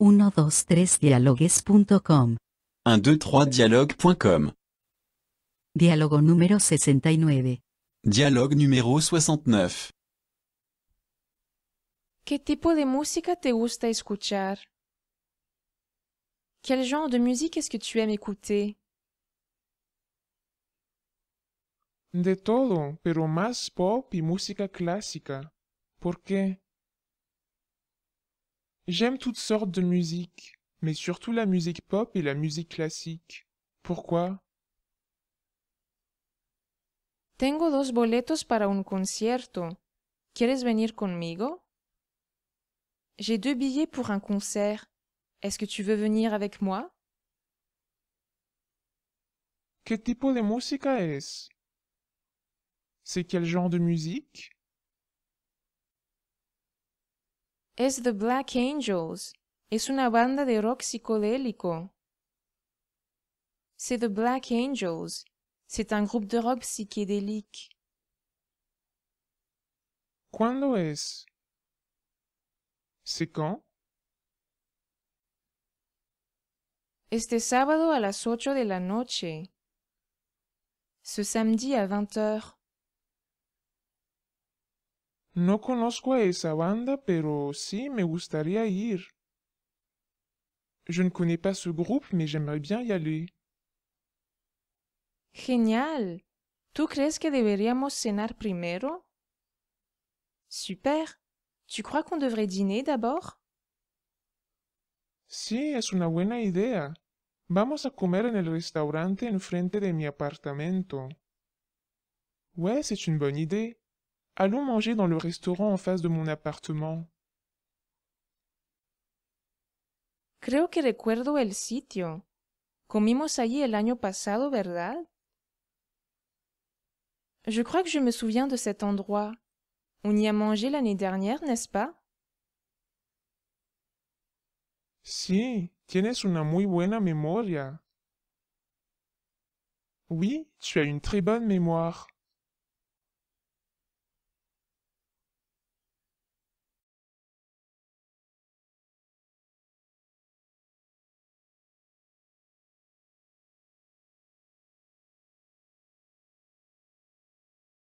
123dialogues.com. 123dialogue.com. Diálogo numéro 69. Dialogue numéro 69. Quel tipo de musique te gusta escuchar? Quel genre de musique est-ce que tu aimes écouter? De todo, pero más pop y música clásica. ¿Por J'aime toutes sortes de musique, mais surtout la musique pop et la musique classique. Pourquoi Tengo dos boletos para un concierto. ¿Quieres venir conmigo? J'ai deux billets pour un concert. Est-ce que tu veux venir avec moi? ¿Qué tipo de música es? C'est quel genre de musique? es The Black Angels. Es una banda de rock psicodélico. C'est The Black Angels. C'est un groupe de rock psychédélique. ¿Cuándo es? ¿C'est quand? Este sábado a las ocho de la noche. Ce samedi à vingt heures. No conozco a esa banda, pero sí me gustaría ir. Je ne connais pas ce groupe, mais j'aimerais bien y aller. Génial. ¿Tú crees que deberíamos cenar primero? Super. Tu crois qu'on devrait dîner d'abord? Sí, es una buena idea. Vamos a comer en el restaurante enfrente de mi apartamento. Ouais, c'est une bonne idée. Allons manger dans le restaurant en face de mon appartement. Creo que recuerdo el sitio. Comimos allí el año pasado, ¿verdad? Je crois que je me souviens de cet endroit. On y a mangé l'année dernière, n'est-ce pas? Si, tienes una muy buena memoria. Oui, tu as une très bonne mémoire.